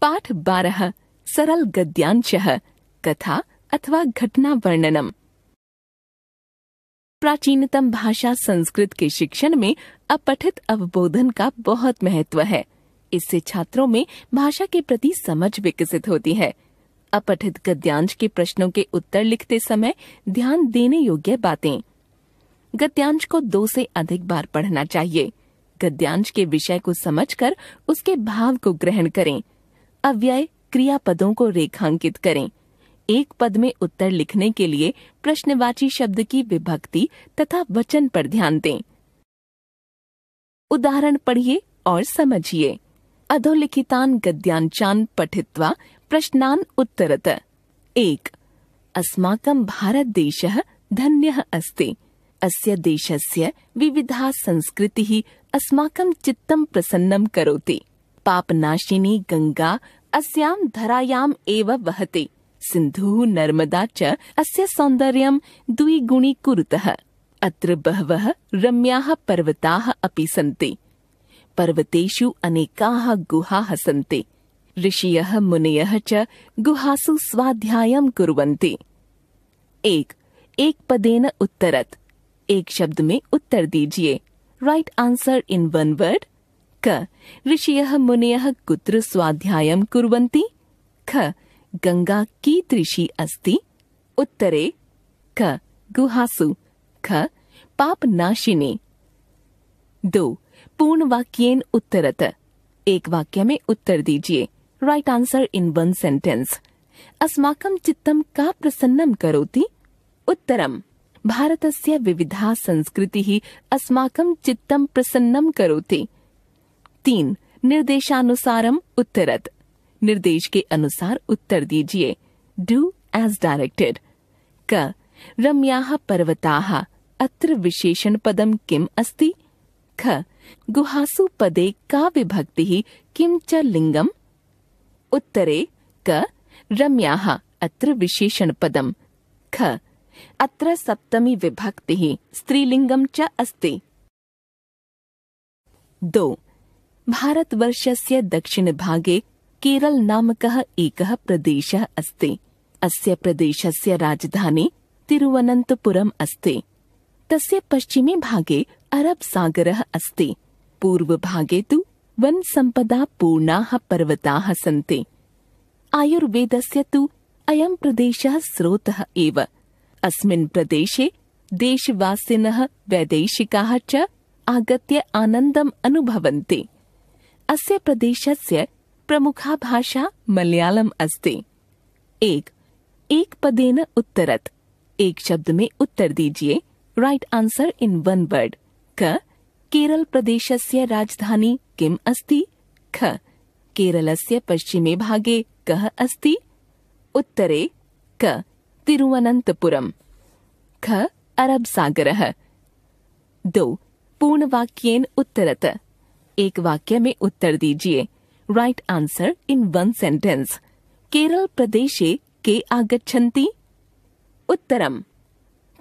पाठ बारह सरल गद्यांश कथा अथवा घटना वर्णनम प्राचीनतम भाषा संस्कृत के शिक्षण में अपठित अवबोधन का बहुत महत्व है इससे छात्रों में भाषा के प्रति समझ विकसित होती है अपठित गद्यांश के प्रश्नों के उत्तर लिखते समय ध्यान देने योग्य बातें गद्यांश को दो से अधिक बार पढ़ना चाहिए गद्यांश के विषय को समझकर उसके भाव को ग्रहण करें अव्यय क्रिया पदों को रेखांकित करें एक पद में उत्तर लिखने के लिए प्रश्नवाची शब्द की विभक्ति तथा वचन पर ध्यान दें उदाहरण पढ़िए और समझिए अधोलिखितान गद्यांशान पठित्वा प्रश्नान उत्तरत एक अस्माकं भारतदेशः धन्यः अस्ति अस्य देशस्य विविधा संस्कृतिः अस्माकं चित्तं प्रसन्नं करोति पापनाशिनी गंगा अस्याम धरायाम एव वहते सिंधु नर्मदा च अस्य सौंदर्यम द्विगुणी कुरुतः अत्र बहवः रम्याः पर्वताः अपि सन्ति पर्वतेषु अनेकाः गुहाः सन्ति ऋषियः मुनयः च गुहासु स्वाध्यायं कुर्वन्ति एक एक पदेन उत्तरत एक शब्द में उत्तर दीजिए right answer in one word क ऋषयः मुनय कुत्र स्वाध्याय कुर्वन्ति ख गंगा कीदृशी अस्ति उत्तरे क गुहासु ख पापनाशिने दो पूर्ण वाक्येन उत्तरत एक वाक्य में उत्तर दीजिए right answer in one sentence अस्माकं चित्तं का प्रसन्नं करोति उत्तरम् भारतस्य विविधा संस्कृतिः अस्माकं चित्तं प्रसन्नं करोति तीन निर्देशानुसारम उत्तरत निर्देश के अनुसार उत्तर दीजिए डू एज डायरेक्टेड क रम्या पर्वता अत्र विशेषण पदम किम अस्ति ख गुहासु पदे का विभक्ति किम च लिंगम उत्तरे क रम्या अत्र विशेषण पदम ख अत्र सप्तमी विभक्ति स्त्रीलिंगम च अस्ति दो भारतवर्षस्य दक्षिणभागे केरल नामकः एकः प्रदेशः अस्ति अस्य प्रदेशस्य राजधानी तिरुवनन्तपुरम् अस्ति तस्य पश्चिमे भागे अरब सागरः अस्ति पूर्वभागे तु वनसम्पदा पूर्णाः पर्वताः सन्ति आयुर्वेदस्य तु अयं प्रदेशः स्रोतः एव अस्मिन् प्रदेशे देशवासिनः वैदेशिकाः च आगत्य आनन्दम् अनुभवन्ति अस्य प्रदेशस्य प्रमुखा भाषा मलयालम अस्ति एक एक पदेन उत्तरत एक शब्द में उत्तर दीजिए right answer in one word क केरल प्रदेशस्य राजधानी किम अस्ति ख केरलस्य पश्चिमे भागे कह अस्ति उत्तरे क तिरुवनंतपुरम ख सागर दो वाक्येन उत्तरत एक वाक्य में उत्तर दीजिए right answer in one sentence Kerala प्रदेशे के आगच्छन्ति उत्तरम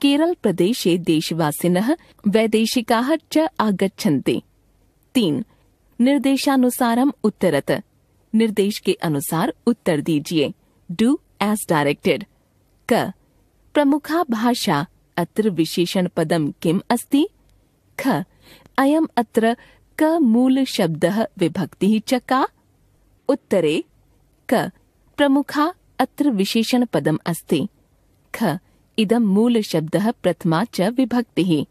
केरल प्रदेशे देशवासिनः वैदेशिका च आगच्छन्ति तीन निर्देशानुसारम उत्तरत निर्देश के अनुसार उत्तर दीजिए डू एज डायरेक्टेड क प्रमुखा भाषा अत्र विशेषण पदम किम अस्ति ख अयम अत्र क शब्द विभक्ति च का उत्तरे क प्रमुखा अत्र पदम अस्ति ख मूल शब्द प्रथमा च विभक्ति